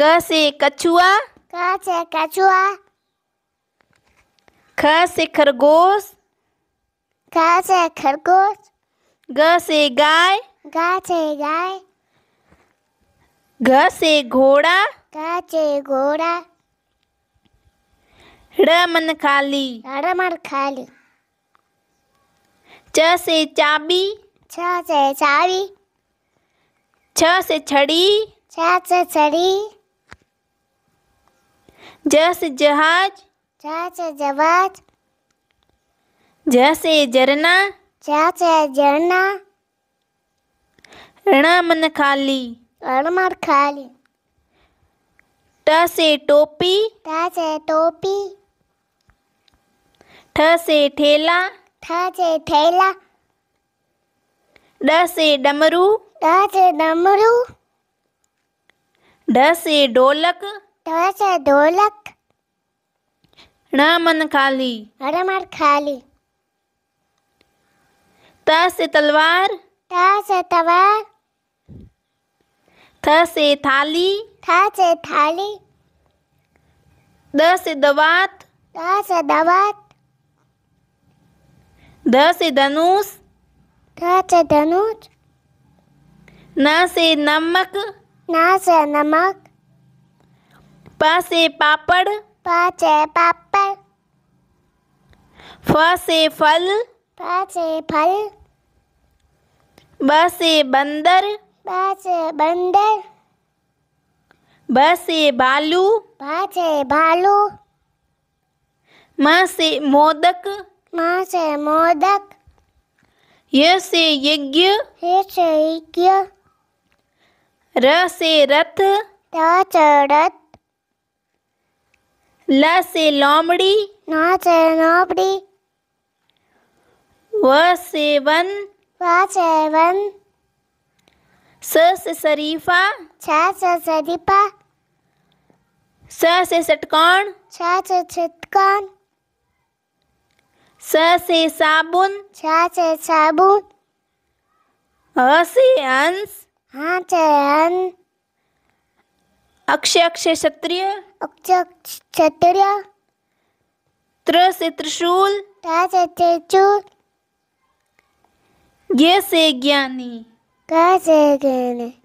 क से कछुआ क से कछुआ ख से खरगोश ख से खरगोश ग से गाय ग से गाय घ से घोड़ा घ से घोड़ा ड मन खाली ड मन खाली च से चाबी छ से चाबी छ से छड़ी छ से छड़ी जैसे जहाज जैसे जहाज जैसे झरना जैसे झरना रणा मन खाली अणमर खाली ट से टोपी ट से टोपी ठ से ठेला ठ से ठेला ड से डमरू ड से डमरू ढ से ढोलक थोड़ा सा दो ना मन खाली अरे मार खाली त से तलवार त से तलवार थ से थाली थ से थाली द से दवात द से दवात ध से धनुष ध से धनुष न से नमक न से नमक प से पापड़ प से पापड़ फ से फल फ से फल ब से बंदर ब से बंदर ब से भालू ब से भालू म से मोदक म से मोदक य से यज्ञ य से यज्ञ र से रथ र से रथ ल से लोमड़ी न से नोबड़ी व से वन व से वन स से शरीफा छ से शरीफा स से षटकोण छ से षटकोण स से साबुन छ से साबुन ह से हंस ह से हंस अक्षय अक्षय क्षत्रिय अक्षय क्षत्रिय त्र से त्रिशूल त्रिशूल गे से ज्ञानी से ज्ञानी